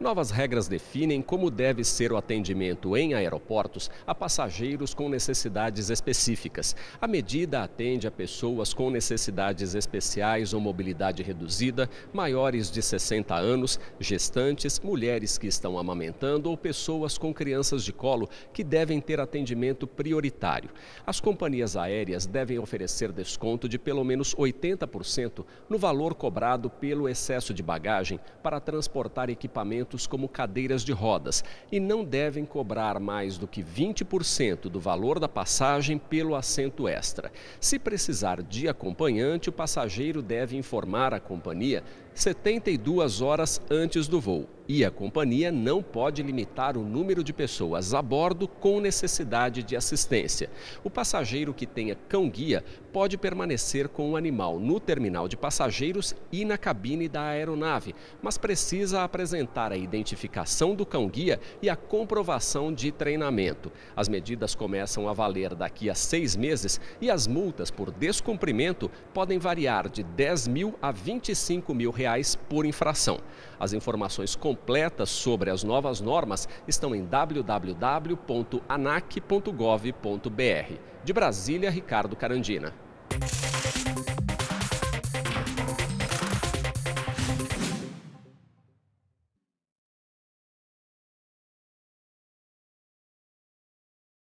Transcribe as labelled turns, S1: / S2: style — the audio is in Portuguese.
S1: Novas regras definem como deve ser o atendimento em aeroportos a passageiros com necessidades específicas. A medida atende a pessoas com necessidades especiais ou mobilidade reduzida, maiores de 60 anos, gestantes, mulheres que estão amamentando ou pessoas com crianças de colo que devem ter atendimento prioritário. As companhias aéreas devem oferecer desconto de pelo menos 80% no valor cobrado pelo excesso de bagagem para transportar equipamento equipamentos como cadeiras de rodas e não devem cobrar mais do que 20% do valor da passagem pelo assento extra. Se precisar de acompanhante, o passageiro deve informar a companhia 72 horas antes do voo. E a companhia não pode limitar o número de pessoas a bordo com necessidade de assistência. O passageiro que tenha cão-guia pode permanecer com o animal no terminal de passageiros e na cabine da aeronave, mas precisa apresentar a identificação do cão-guia e a comprovação de treinamento. As medidas começam a valer daqui a seis meses e as multas por descumprimento podem variar de 10 mil a 25 mil reais por infração. As informações completas completas sobre as novas normas estão em www.anac.gov.br. De Brasília, Ricardo Carandina.